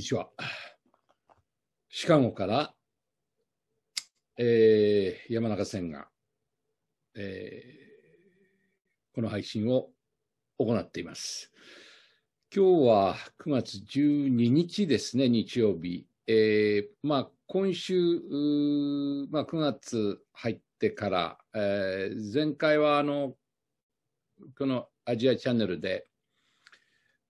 にちは。シカゴから、えー、山中線が、えー、この配信を行っています。今日は9月12日ですね、日曜日。えー、まあ、今週、まあ、9月入ってから、えー、前回はあの、このアジアチャンネルで、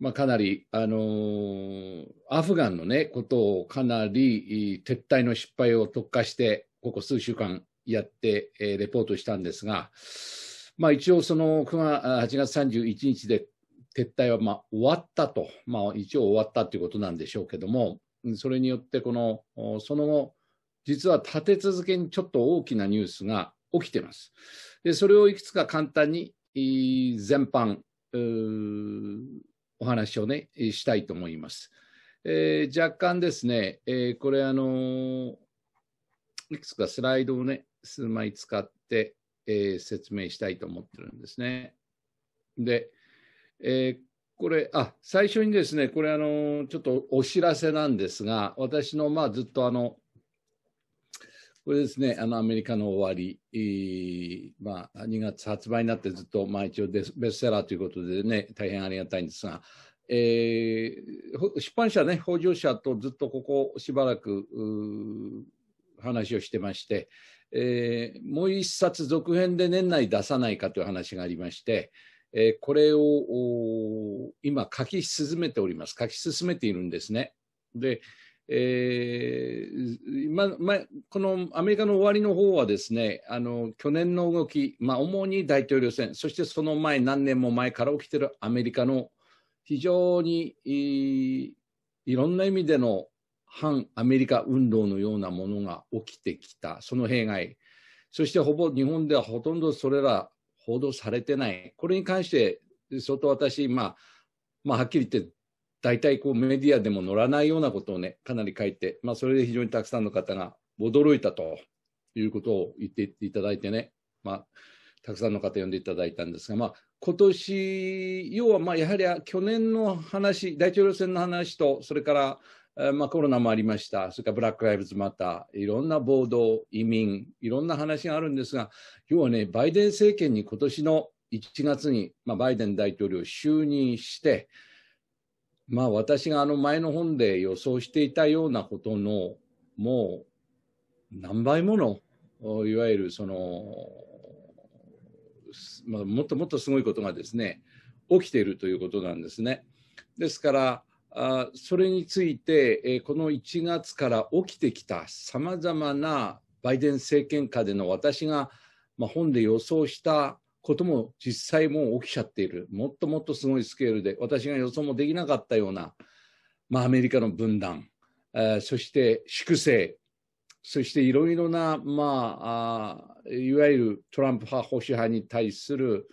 まあ、かなり、あのー、アフガンの、ね、ことをかなり撤退の失敗を特化して、ここ数週間やって、えー、レポートしたんですが、まあ、一応その9月、8月31日で撤退はまあ終わったと、まあ、一応終わったということなんでしょうけども、それによってこの、その後、実は立て続けにちょっと大きなニュースが起きています。で、それをいくつか簡単に全般、お話をね、したいと思います。えー、若干ですね、えー、これあのいくつかスライドをね、数枚使って、えー、説明したいと思ってるんですね。で、えー、これ、あ、最初にですね、これあのちょっとお知らせなんですが、私の、まあずっとあの、これですね、あのアメリカの終わり、まあ、2月発売になってずっと、まあ、一応ベストセラーということでね、大変ありがたいんですが、えー、出版社ね、北条社とずっとここしばらく話をしてまして、えー、もう一冊続編で年内出さないかという話がありまして、えー、これを今書き進めております。書き進めているんですね。で、えーまま、このアメリカの終わりの方はですねあの去年の動き、まあ、主に大統領選そしてその前何年も前から起きているアメリカの非常にいろんな意味での反アメリカ運動のようなものが起きてきたその弊害そしてほぼ日本ではほとんどそれら報道されてないこれに関して相当私、まあまあ、はっきり言って大体こうメディアでも載らないようなことをね、かなり書いて、まあ、それで非常にたくさんの方が驚いたということを言っていただいてね、まあ、たくさんの方呼んでいただいたんですが、まあ、今年、要はまあやはり去年の話、大統領選の話と、それから、まあ、コロナもありました、それからブラック・ライブズ・マター、いろんな暴動、移民、いろんな話があるんですが、要はね、バイデン政権に今年の1月に、まあ、バイデン大統領就任して、まあ私があの前の本で予想していたようなことのもう何倍ものいわゆるその、まあ、もっともっとすごいことがですね起きているということなんですね。ですからあそれについて、えー、この1月から起きてきたさまざまなバイデン政権下での私が、まあ、本で予想したことも実際もう起きちゃっている。もっともっとすごいスケールで、私が予想もできなかったような、まあ、アメリカの分断、えー、そして粛清、そしていろいろな、まあいわゆるトランプ派、保守派に対する、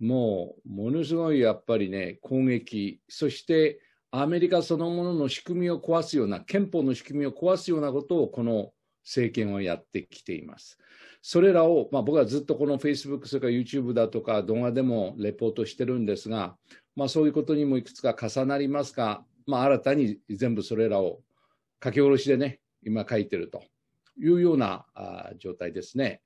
もうものすごいやっぱりね、攻撃、そしてアメリカそのものの仕組みを壊すような、憲法の仕組みを壊すようなことをこの政権をやってきています。それらを、まあ、僕はずっとこの Facebook、それから YouTube だとか動画でもレポートしてるんですが、まあ、そういうことにもいくつか重なりますが、まあ、新たに全部それらを書き下ろしでね、今書いてるというようなあ状態ですね。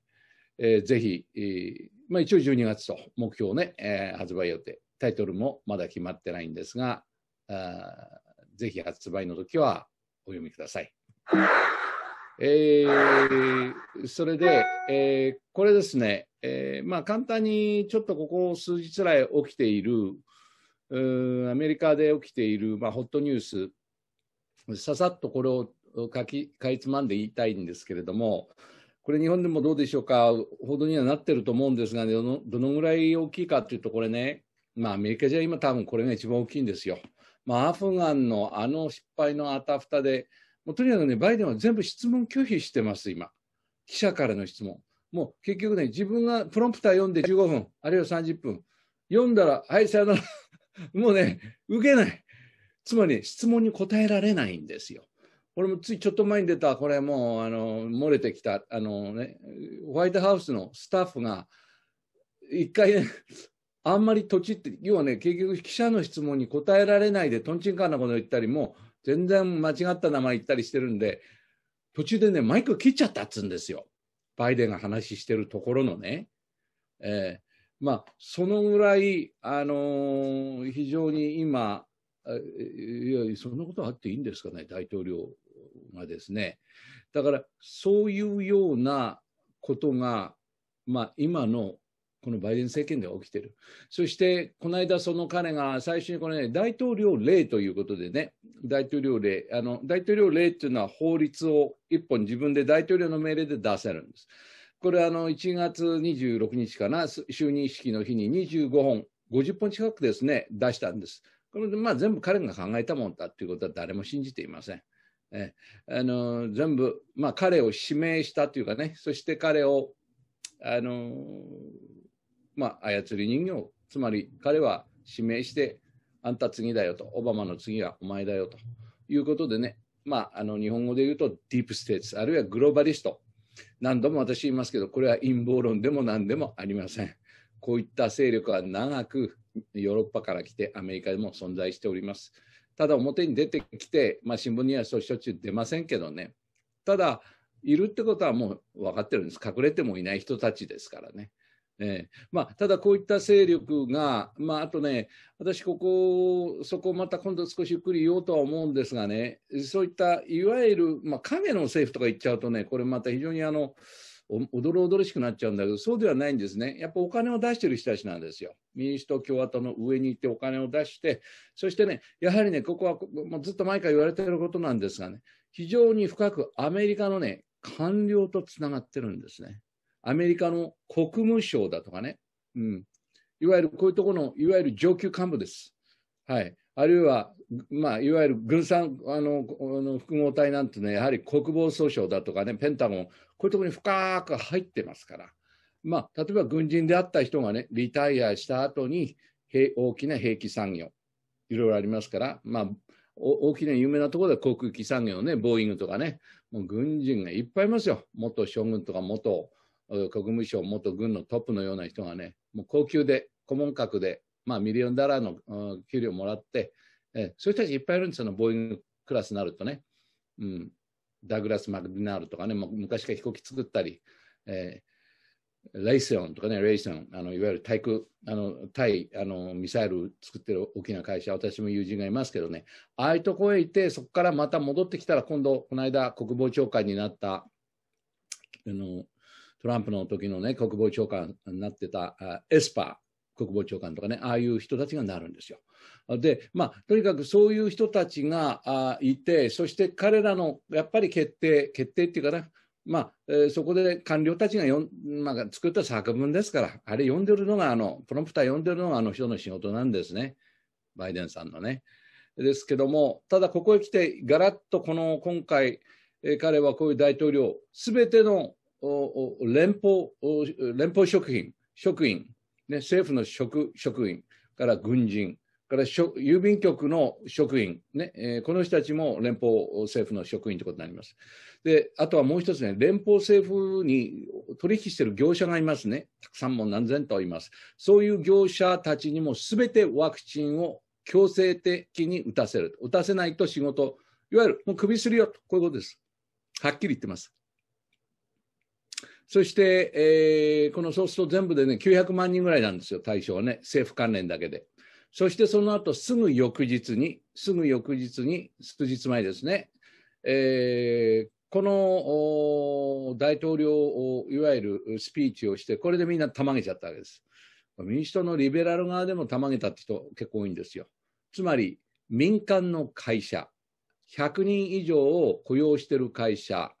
えー、ぜひ、えー、まあ、一応12月と目標ね、えー、発売予定。タイトルもまだ決まってないんですが、あぜひ発売の時はお読みください。えー、それで、えー、これですね、えー、まあ簡単にちょっとここ数日来起きている、アメリカで起きている、まあ、ホットニュース、ささっとこれをかきかいつまんで言いたいんですけれども、これ日本でもどうでしょうか、報道にはなってると思うんですが、ね、どのどのぐらい大きいかというと、これね、まあ、アメリカじゃ今多分これが一番大きいんですよ。まあ、アフガンのあの失敗のあたふたで、もうとにかくね、バイデンは全部質問拒否してます、今。記者からの質問。もう結局ね、自分がプロンプター読んで15分、あるいは30分、読んだら、はい、さよなら、もうね、受けない。つまり、質問に答えられないんですよ。俺もついちょっと前に出た、これもう、あの、漏れてきた、あのね、ホワイトハウスのスタッフが、一回、ね、あんまり土地って、要はね、結局記者の質問に答えられないで、とんちんかんなこと言ったりも、も全然間違った名前言ったりしてるんで、途中でね、マイク切っちゃったっつうんですよ。バイデンが話してるところのね。えー、まあ、そのぐらい、あのー、非常に今、いや、そんなことあっていいんですかね、大統領がですね。だから、そういうようなことが、まあ、今のこのバイデン政権では起きてる。そして、この間、その彼が最初にこれ、ね、大統領令ということでね、大統領令、あの大統領令っていうのは法律を一本自分で大統領の命令で出せるんです。これ、あの1月26日かな、就任式の日に25本、50本近くですね、出したんです。これでまあ全部彼が考えたもんだということは誰も信じていません。えあの全部、まあ、彼を指名したというかね、そして彼をあのまあ、操り人形、つまり彼は指名して、あんた次だよと、オバマの次はお前だよということでね、まあ、あの日本語で言うとディープステーツ、あるいはグローバリスト、何度も私言いますけど、これは陰謀論でも何でもありません。こういった勢力は長くヨーロッパから来て、アメリカでも存在しております。ただ、表に出てきて、まあ、新聞にはそうしょっちゅう出ませんけどね、ただ、いるってことはもう分かってるんです、隠れてもいない人たちですからね。えーまあ、ただ、こういった勢力が、まあ、あとね、私、ここ、そこまた今度少しゆっくり言おうとは思うんですがね、そういったいわゆる、まあ、影の政府とか言っちゃうとね、これまた非常にあの、おどろおどろしくなっちゃうんだけど、そうではないんですね。やっぱお金を出してる人たちなんですよ。民主党、共和党の上に行ってお金を出して、そしてね、やはりね、ここはもうずっと前から言われてることなんですがね、非常に深くアメリカのね、官僚とつながってるんですね。アメリカの国務省だとかね、うん、いわゆるこういうところの、いわゆる上級幹部です。はい。あるいは、まあ、いわゆる軍産あの複合体なんてね、やはり国防総省だとかね、ペンタゴン、こういうところに深く入ってますから、まあ、例えば軍人であった人がね、リタイアした後に、大きな兵器産業、いろいろありますから、まあ、大きな有名なところで航空機産業ね、ボーイングとかね、もう軍人がいっぱいいますよ。元将軍とか元国務省元軍のトップのような人がね、もう高級で、顧問格で、まあ、ミリオンダラーの給料もらって、えそういう人たちいっぱいいるんですよ、ボーイングクラスになるとね。うん、ダグラス・マクディナールとかね、もう昔から飛行機作ったり、えー、レイセオンとかね、レイセオン、あのいわゆる対空、あの対あのミサイル作ってる大きな会社、私も友人がいますけどね、ああいうとこへ行って、そこからまた戻ってきたら、今度、この間、国防長官になった、あのトランプの時のね、国防長官になってた、エスパー国防長官とかね、ああいう人たちがなるんですよ。で、まあ、とにかくそういう人たちがいて、そして彼らのやっぱり決定、決定っていうかな、まあえー、そこで官僚たちがよん、まあ、作った作文ですから、あれ読んでるのがあの、プロンプター読んでるのがあの人の仕事なんですね、バイデンさんのね。ですけども、ただここへ来て、ガラッとこの今回、えー、彼はこういう大統領、すべての連邦連邦職員、職員、ね、政府の職職員、から軍人、から郵便局の職員、ねえー、この人たちも連邦政府の職員ということになります。であとはもう一つね、連邦政府に取引している業者がいますね、たくさんも何千といます。そういう業者たちにもすべてワクチンを強制的に打たせる。打たせないと仕事、いわゆるもう首するよと、こういうことです。はっきり言ってます。そして、えー、このそうすると全部でね、900万人ぐらいなんですよ、対象はね、政府関連だけで。そしてその後、すぐ翌日に、すぐ翌日に、数日前ですね、えー、この大統領を、いわゆるスピーチをして、これでみんなたまげちゃったわけです。民主党のリベラル側でもたまげたって人結構多いんですよ。つまり、民間の会社、100人以上を雇用している会社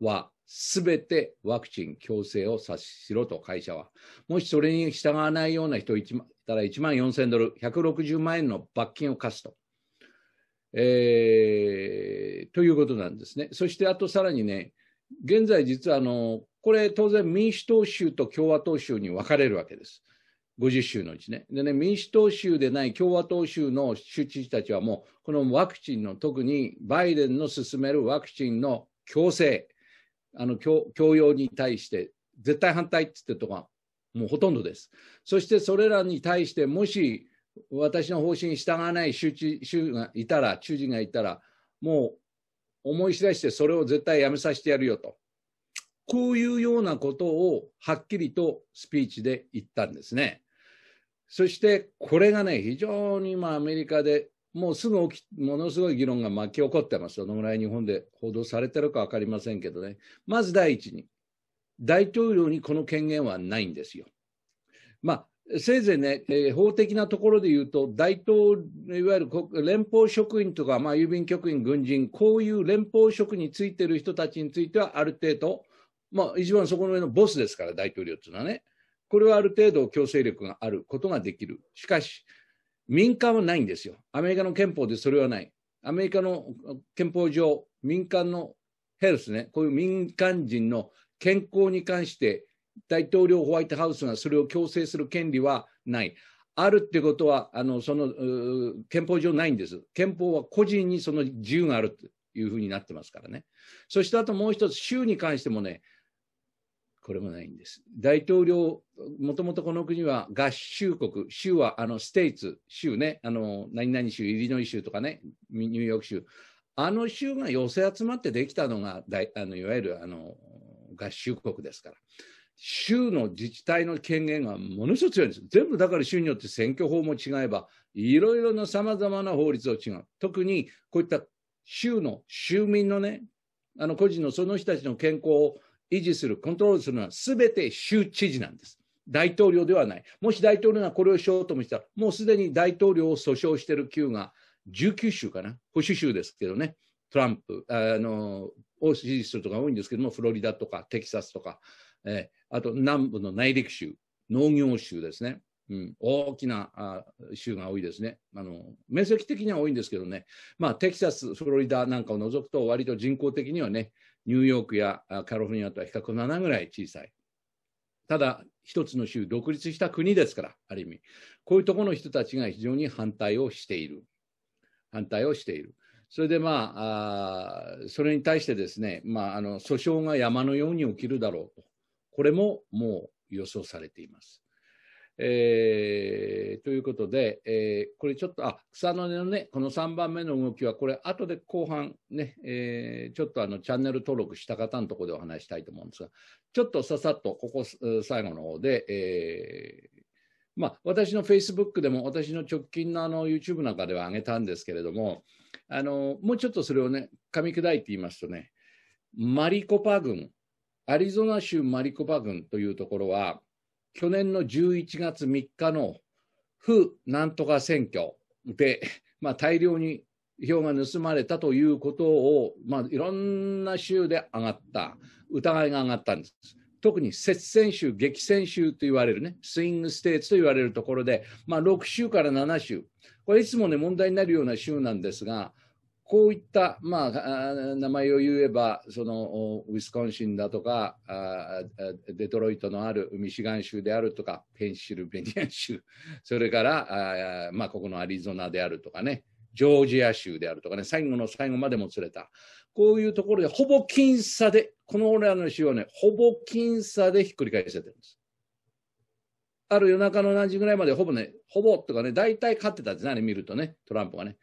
は、すべてワクチン強制を察しろと会社は。もしそれに従わないような人いたら1万4000ドル、160万円の罰金を課すと。えー、ということなんですね。そしてあとさらにね、現在実はあの、これ当然民主党州と共和党州に分かれるわけです。50州のうちね。でね、民主党州でない共和党州の州知事たちはもう、このワクチンの特にバイデンの進めるワクチンの強制、あの教教養に対して絶対反対って言ってるとかもうほとんどです。そしてそれらに対してもし私の方針に従わない州知州がいたら、中知がいたら、もう思い知らしてそれを絶対やめさせてやるよと。こういうようなことをはっきりとスピーチで言ったんですね。そしてこれがね、非常に今アメリカでもうすぐ起き、ものすごい議論が巻き起こってます。どのぐらい日本で報道されてるか分かりませんけどね。まず第一に、大統領にこの権限はないんですよ。まあ、せいぜいね、えー、法的なところで言うと、大統領、いわゆる連邦職員とか、まあ、郵便局員、軍人、こういう連邦職についてる人たちについては、ある程度、まあ、一番そこの上のボスですから、大統領っていうのはね、これはある程度強制力があることができる。しかし、民間はないんですよ。アメリカの憲法でそれはない。アメリカの憲法上、民間のヘルスね、こういう民間人の健康に関して、大統領ホワイトハウスがそれを強制する権利はない。あるってことは、あのその憲法上ないんです。憲法は個人にその自由があるというふうになってますからね。そしてあともう一つ、州に関してもね、これもないんです。大統領、もともとこの国は合衆国、州はあのステイツ、州ね、あの何々州、イリノイ州とかね、ニューヨーク州、あの州が寄せ集まってできたのが、大あのいわゆるあの合衆国ですから。州の自治体の権限がものすごく強いんです。全部だから州によって選挙法も違えば、いろいろなさまざまな法律を違う。特にこういった州の州民のね、あの個人のその人たちの健康を維持する、コントロールするのは全て州知事なんです。大統領ではない。もし大統領がこれをしようともしたら、もうすでに大統領を訴訟している州が19州かな、保守州ですけどね、トランプあのを支持するとか多いんですけども、フロリダとかテキサスとか、えー、あと南部の内陸州、農業州ですね。うん、大きなあ州が多いですねあの。面積的には多いんですけどね、まあ、テキサス、フロリダなんかを除くと、割と人口的にはね、ニューヨークやカリフォルニアとは比較7ぐらい小さい。ただ、一つの州、独立した国ですから、ある意味。こういうところの人たちが非常に反対をしている。反対をしている。それでまあ、あそれに対してですね、まあ、あの訴訟が山のように起きるだろうと。これももう予想されています。えー、ということで、えー、これちょっと、あ、草の根のね、この3番目の動きは、これ後で後半ね、えー、ちょっとあの、チャンネル登録した方のところでお話したいと思うんですが、ちょっとささっと、ここ最後の方で、えー、まあ、私の Facebook でも、私の直近のあの YouTube なんかでは上げたんですけれども、あの、もうちょっとそれをね、噛み砕いて言いますとね、マリコパ郡、アリゾナ州マリコパ郡というところは、去年の11月3日の府なんとか選挙で、まあ、大量に票が盗まれたということを、まあ、いろんな州で上がった、疑いが上がったんです。特に接戦州、激戦州と言われるね、スイングステーツと言われるところで、まあ、6州から7州、これいつもね、問題になるような州なんですが、こういった、まあ、名前を言えば、そのウィスコンシンだとかデトロイトのあるミシガン州であるとか、ペンシルベニア州、それからまあ、ここのアリゾナであるとかね、ジョージア州であるとかね、最後の最後までもつれた、こういうところでほぼ僅差で、この俺らの州はね、ほぼ僅差でひっくり返せてるんです。ある夜中の何時ぐらいまでほぼね、ほぼとかね、大体勝ってたんですね、あれ見るとね、トランプがね。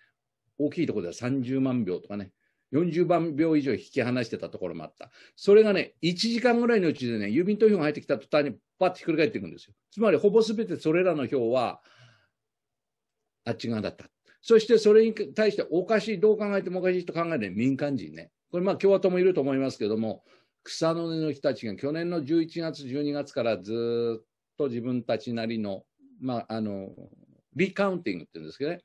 大きいところでは30万秒とかね、40万秒以上引き離してたところもあった。それがね、1時間ぐらいのうちでね、郵便投票が入ってきた途端にパッとひっくり返っていくんですよ。つまり、ほぼすべてそれらの票は、あっち側だった。そしてそれに対しておかしい、どう考えてもおかしいと考える、民間人ね。これまあ共和党もいると思いますけども、草の根の人たちが去年の11月、12月からずっと自分たちなりの、まあ、あの、リカウンティングって言うんですけどね、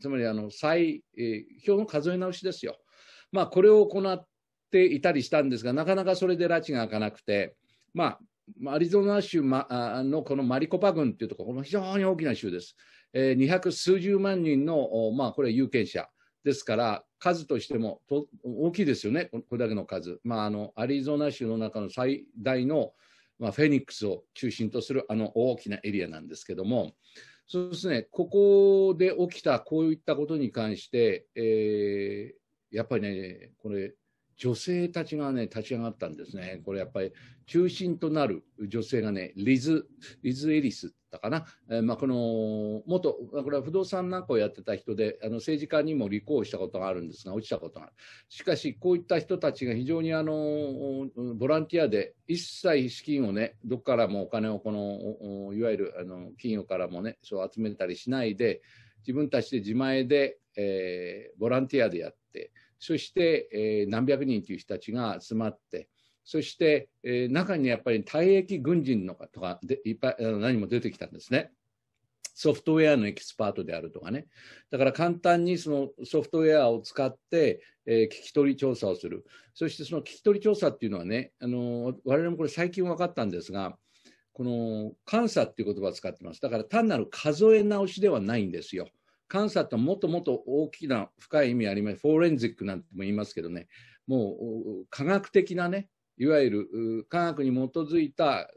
つまりあの再、えー、票の数え直しですよ。まあ、これを行っていたりしたんですが、なかなかそれで拉致が開かなくて、まあ、アリゾナ州のこのマリコパ郡というところ、非常に大きな州です。えー、200数十万人の、まあ、これ有権者ですから、数としてもと大きいですよね、これだけの数。まあ、あのアリゾナ州の中の最大の、まあ、フェニックスを中心とするあの大きなエリアなんですけども、そうですね、ここで起きたこういったことに関して、えー、やっぱりね、これ、女性たちがね、立ち上がったんですね。これやっぱり中心となる女性がね、リズ、リズ・エリスっったかな、えー、まあ、この元、これは不動産なんかをやってた人で、あの政治家にも立候補したことがあるんですが、落ちたことがある。しかし、こういった人たちが非常にあのボランティアで、一切資金をね、どこからもお金をこの、いわゆるあの企業からもね、そう集めたりしないで、自分たちで自前で、えー、ボランティアでやって、そして、えー、何百人という人たちが集まって、そして、えー、中にやっぱり退役軍人のとかでいっぱい何も出てきたんですね。ソフトウェアのエキスパートであるとかね。だから簡単にそのソフトウェアを使って、えー、聞き取り調査をする。そしてその聞き取り調査っていうのはね、あのー、我々もこれ最近分かったんですが、この監査っていう言葉を使ってます。だから単なる数え直しではないんですよ。監査ってもっともっと大きな深い意味あります。フォーレンジックなんても言いますけどね、もう科学的なね、いわゆる科学に基づいた、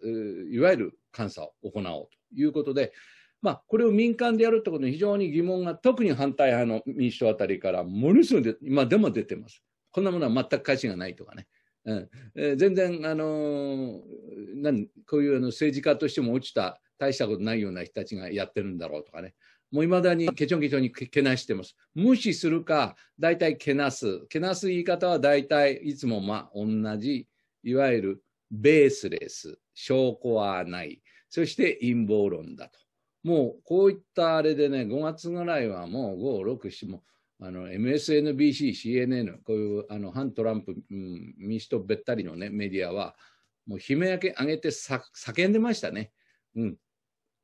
いわゆる監査を行おうということで、まあ、これを民間でやるってことに非常に疑問が、特に反対派の民主党あたりからものすごい今でも出てます。こんなものは全く価値がないとかね。うん、えー、全然、あのー、なんこういうあの政治家としても落ちた大したことないような人たちがやってるんだろうとかね。もういまだにけちょんけちょんにけなしてます。無視するか、大体けなす。けなす言い方は大体いつもまあ同じいわゆるベースレス、証拠はない、そして陰謀論だと。もうこういったあれでね、5月ぐらいはもう5、6、7も、あの、MSNBC、CNN、こういうあの反トランプ、うん、民主党べったりのね、メディアは、もう悲鳴上げてさ叫んでましたね。うん。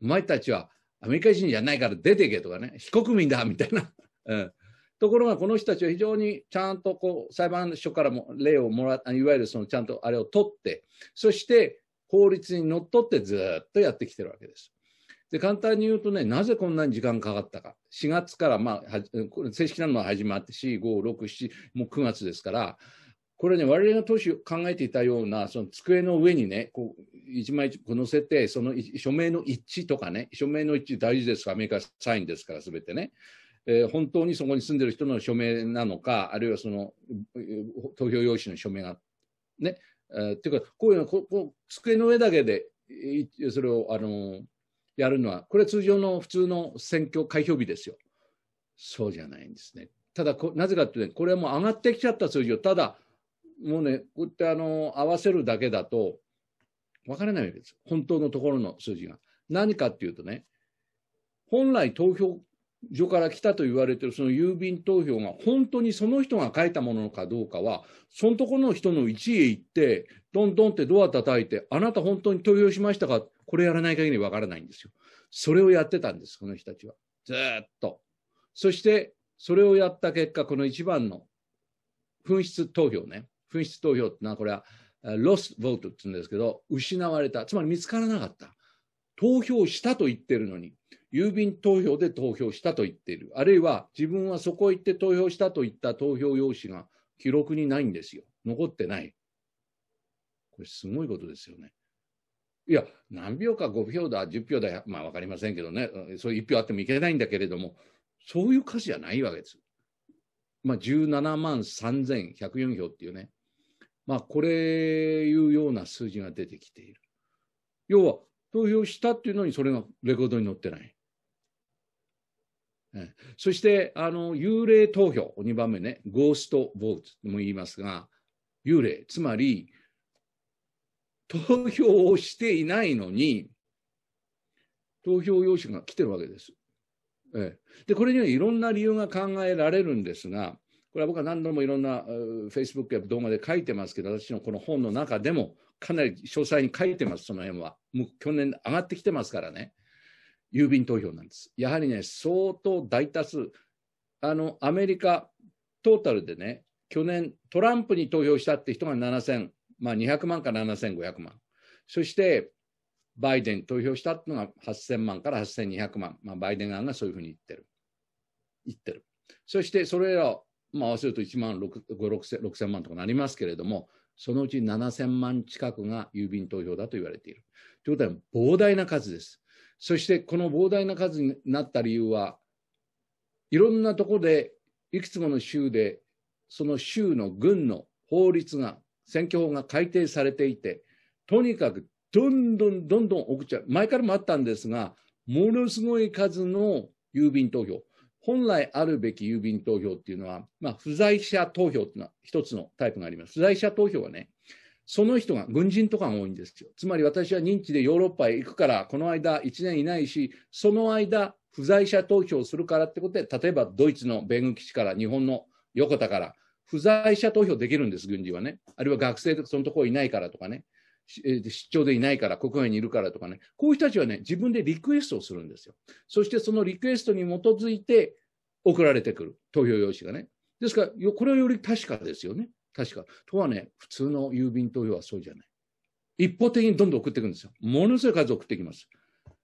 お前たちはアメリカ人じゃないから出てけとかね、非国民だみたいな。うんところが、この人たちは非常にちゃんとこう裁判所からも例をもらいわゆるそのちゃんとあれを取って、そして法律にのっとってずっとやってきてるわけです。で簡単に言うとね、なぜこんなに時間かかったか、4月から、まあ、正式なのは始まって、4、5、6、7、もう9月ですから、これね、我々が当初考えていたような、その机の上にね、こう、一枚載せて、その署名の一致とかね、署名の一致大事ですアメリカサインですから、すべてね。えー、本当にそこに住んでる人の署名なのか、あるいはその投票用紙の署名が、ね、えー、っていうか、こういうのここ机の上だけで、それを、あのー、やるのは、これは通常の普通の選挙開票日ですよ。そうじゃないんですね。ただなぜかというと、ね、これはもう上がってきちゃった数字を、ただ、もうね、こうやってあの合わせるだけだと、分からないわけです。本当のところの数字が。何かっていうとね、本来投票所から来たと言われてるその郵便投票が本当にその人が書いたものかどうかは、そのところの人の置へ行って、どんどんってドア叩いて、あなた本当に投票しましたかこれやらない限りわからないんですよ。それをやってたんです、この人たちは。ずっと。そして、それをやった結果、この一番の紛失投票ね。紛失投票ってのは、これは、ロスボートって言うんですけど、失われた。つまり見つからなかった。投票したと言ってるのに、郵便投票で投票したと言っている。あるいは自分はそこへ行って投票したといった投票用紙が記録にないんですよ。残ってない。これすごいことですよね。いや、何票か5票だ、10票だ、まあ分かりませんけどね、そういう1票あってもいけないんだけれども、そういう数じゃないわけです。まあ、17万3104票っていうね、まあ、これいうような数字が出てきている。要は、投票したっていうのにそれがレコードに載ってない。そして、あの、幽霊投票、2番目ね、ゴーストボーとも言いますが、幽霊、つまり、投票をしていないのに、投票用紙が来てるわけです。ええ、で、これにはいろんな理由が考えられるんですが、これは僕は何度もいろんなフェイスブックや動画で書いてますけど、私のこの本の中でもかなり詳細に書いてます、その辺は。もう去年上がってきてますからね。郵便投票なんです。やはりね、相当大多数、あのアメリカ、トータルでね、去年、トランプに投票したって人が7000、まあ、200万から7500万、そしてバイデンに投票したっていうのが8000万から8200万、まあ、バイデン側がそういうふうに言ってる。言ってるそしてそれらを、まあ、合わせると1万6000万とかなりますけれども、そのうち7000万近くが郵便投票だと言われている。ということは、膨大な数です。そしてこの膨大な数になった理由はいろんなところでいくつもの州でその州の軍の法律が選挙法が改定されていてとにかくどんどんどんどん送っちゃう前からもあったんですがものすごい数の郵便投票本来あるべき郵便投票っていうのは、まあ、不在者投票っていうのは一つのタイプがあります不在者投票はねその人が軍人とかが多いんですよ。つまり私は認知でヨーロッパへ行くから、この間1年いないし、その間、不在者投票するからってことで、例えばドイツの米軍基地から日本の横田から、不在者投票できるんです、軍人はね。あるいは学生とかそのところいないからとかね。出張でいないから、国外にいるからとかね。こういう人たちはね、自分でリクエストをするんですよ。そしてそのリクエストに基づいて送られてくる。投票用紙がね。ですから、これはより確かですよね。確か。とはね、普通の郵便投票はそうじゃない。一方的にどんどん送っていくんですよ。ものすごい数送ってきます。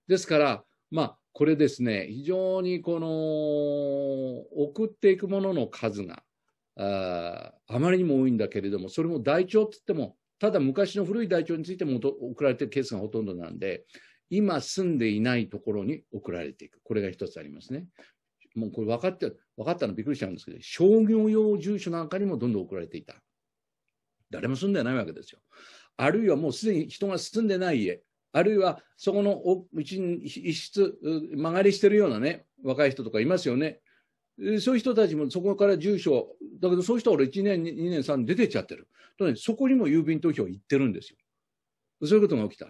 ですから、まあ、これですね、非常にこの、送っていくものの数が、ああまりにも多いんだけれども、それも台帳って言っても、ただ昔の古い台帳についても送られてるケースがほとんどなんで、今住んでいないところに送られていく。これが一つありますね。もうこれ分かって分かったのびっくりしちゃうんですけど、商業用住所なんかにもどんどん送られていた。誰も住んでないわけですよ。あるいはもうすでに人が住んでない家、あるいはそこのうちに一室、曲がりしてるようなね、若い人とかいますよね。そういう人たちもそこから住所、だけどそういう人は俺1年、2年、3年出てっちゃってる。とね、そこにも郵便投票行ってるんですよ。そういうことが起きた。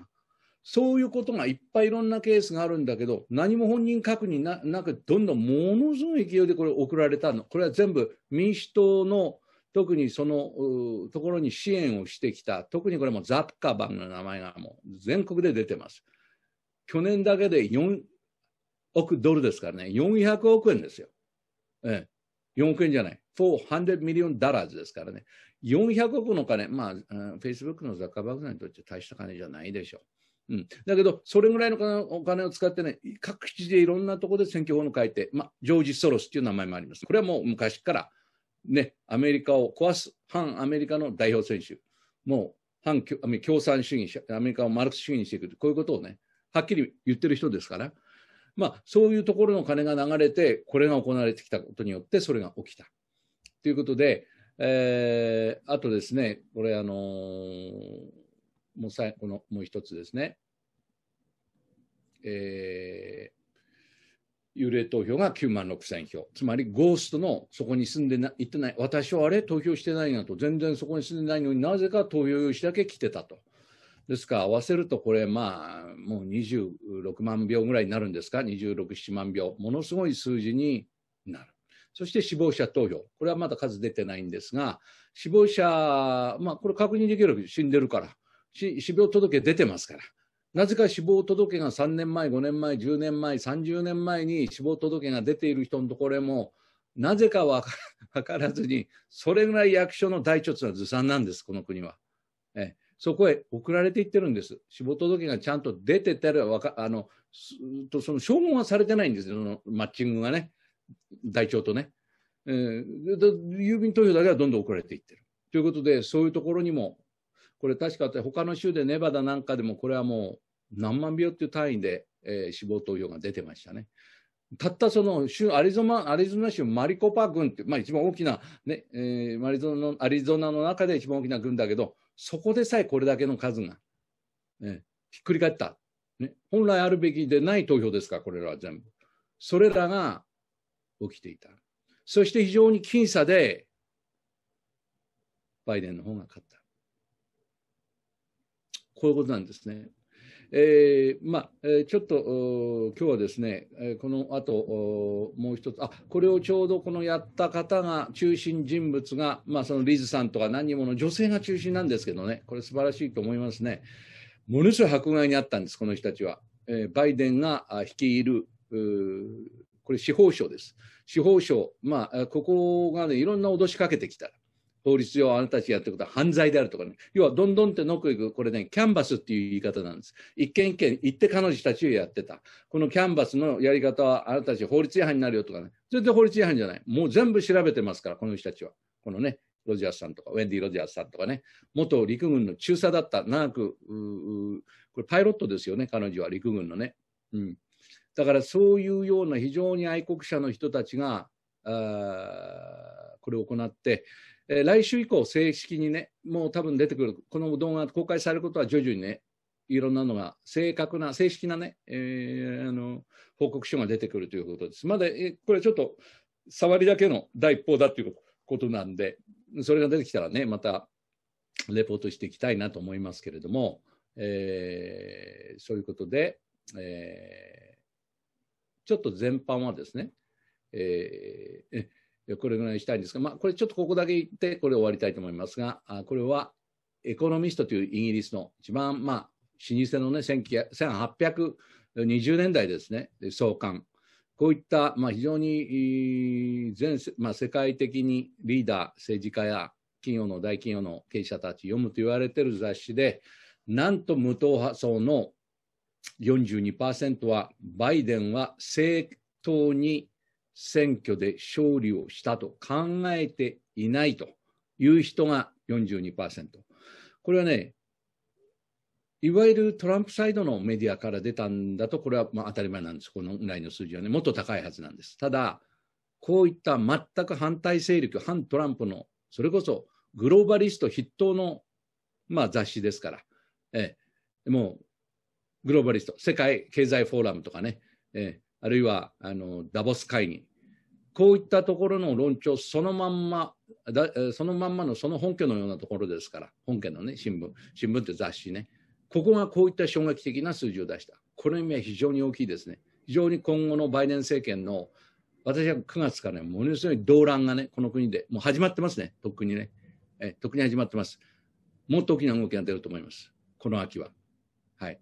そういうことがいっぱいいろんなケースがあるんだけど、何も本人確認ななく、どんどんものすごい勢いでこれ送られたの。これは全部民主党の特にそのところに支援をしてきた、特にこれもザッカーバンの名前がもう全国で出てます。去年だけで4億ドルですからね、400億円ですよ。ええ、4億円じゃない。400 million dollars ですからね。400億の金、まあ、フェイスブックのザッカーバーさんにとって大した金じゃないでしょう。うん、だけど、それぐらいのお金を使ってね、各地でいろんなところで選挙法の改定、まジョージ・ソロスっていう名前もあります。これはもう昔から、ね、アメリカを壊す反アメリカの代表選手、もう反共産主義者、アメリカをマルクス主義にしていく、こういうことをね、はっきり言ってる人ですから、まあ、そういうところの金が流れて、これが行われてきたことによって、それが起きた。ということで、えー、あとですね、これ、あのー、もうさこのもう一つですね。えー、幽霊投票が9万6千票。つまりゴーストのそこに住んでな、行ってない。私はあれ投票してないなと。全然そこに住んでないのになぜか投票用紙だけ来てたと。ですから合わせるとこれまあもう26万票ぐらいになるんですか26、7万票。ものすごい数字になる。そして死亡者投票。これはまだ数出てないんですが、死亡者、まあこれ確認できる死んでるから。死亡届出てますから。なぜか死亡届が3年前、5年前、10年前、30年前に死亡届が出ている人のところも、なぜか分 からずに、それぐらい役所の大卒はずさんなんです、この国は。えそこへ送られていってるんです。死亡届がちゃんと出てたらか、あの、とその証合はされてないんですよ、そのマッチングがね、大腸とね。えー、郵便投票だけはどんどん送られていってる。ということで、そういうところにもこれ確か他の州でネバダなんかでもこれはもう何万秒っていう単位で、えー、死亡投票が出てましたね。たったその州アリゾナアリゾナ州マリコパ郡って、まあ、一番大きなね、えー、マリゾナアリゾナの中で一番大きな郡だけどそこでさえこれだけの数が、ね、ひっくり返った、ね、本来あるべきでない投票ですかこれらは全部それらが起きていたそして非常に僅差でバイデンの方が勝ったこういうことなんですね。えーまあ、ちょっと今日はですね、このあともう一つ、あこれをちょうどこのやった方が、中心人物が、まあ、そのリズさんとか何人もの女性が中心なんですけどね、これ、素晴らしいと思いますね。ものすごい迫害にあったんです、この人たちは。えー、バイデンが率いる、これ、司法省です。司法省、まあ、ここが、ね、いろんな脅しかけてきた。法律上あなたたちがやってることは犯罪であるとかね。要はどんどんってノックいく、これね、キャンバスっていう言い方なんです。一件一件行って彼女たちをやってた。このキャンバスのやり方はあなたたち法律違反になるよとかね。全然法律違反じゃない。もう全部調べてますから、この人たちは。このね、ロジャースさんとか、ウェンディ・ロジャースさんとかね、元陸軍の中佐だった、長く、これパイロットですよね、彼女は陸軍のね。うん。だからそういうような非常に愛国者の人たちが、あこれを行って、えー、来週以降、正式にね、もう多分出てくる、この動画が公開されることは徐々にね、いろんなのが正確な、正式なね、えー、あの報告書が出てくるということです。まだ、えこれちょっと、触りだけの第一報だということなんで、それが出てきたらね、また、レポートしていきたいなと思いますけれども、えー、そういうことで、えー、ちょっと全般はですね、えー、これぐらいにしたいんですが、まあ、これちょっとここだけ言って、これ終わりたいと思いますが、あこれは、エコノミストというイギリスの一番、まあ、老舗のね、1820年代ですね、創刊。こういった、まあ、非常に全、まあ、世界的にリーダー、政治家や企業の大企業の経営者たち読むと言われている雑誌で、なんと無党派層の42%は、バイデンは政党に選挙で勝利をしたと考えていないという人が42%。これはね、いわゆるトランプサイドのメディアから出たんだと、これはまあ当たり前なんです。このぐらいの数字はね、もっと高いはずなんです。ただ、こういった全く反対勢力、反トランプの、それこそグローバリスト筆頭の、まあ、雑誌ですから、ええ、もうグローバリスト、世界経済フォーラムとかね、ええ、あるいはあのダボス会議、こういったところの論調そのまんま、だそのまんまのその本家のようなところですから、本家のね、新聞、新聞って雑誌ね、ここがこういった衝撃的な数字を出した。この意味は非常に大きいですね。非常に今後のバイデン政権の、私は9月からね、ものすごい動乱がね、この国で、もう始まってますね、とっくにね。え、とっくに始まってます。もっと大きな動きが出ると思います。この秋は。はい。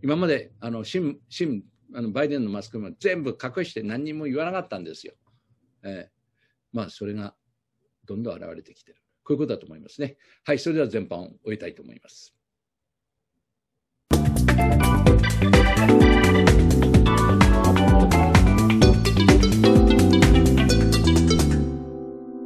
今まで、あの、新、新あのバイデンのマスクも全部隠して何にも言わなかったんですよ。えー、まあ、それがどんどん現れてきてる。こういうことだと思いますね。はい、それでは全般を終えたいと思います。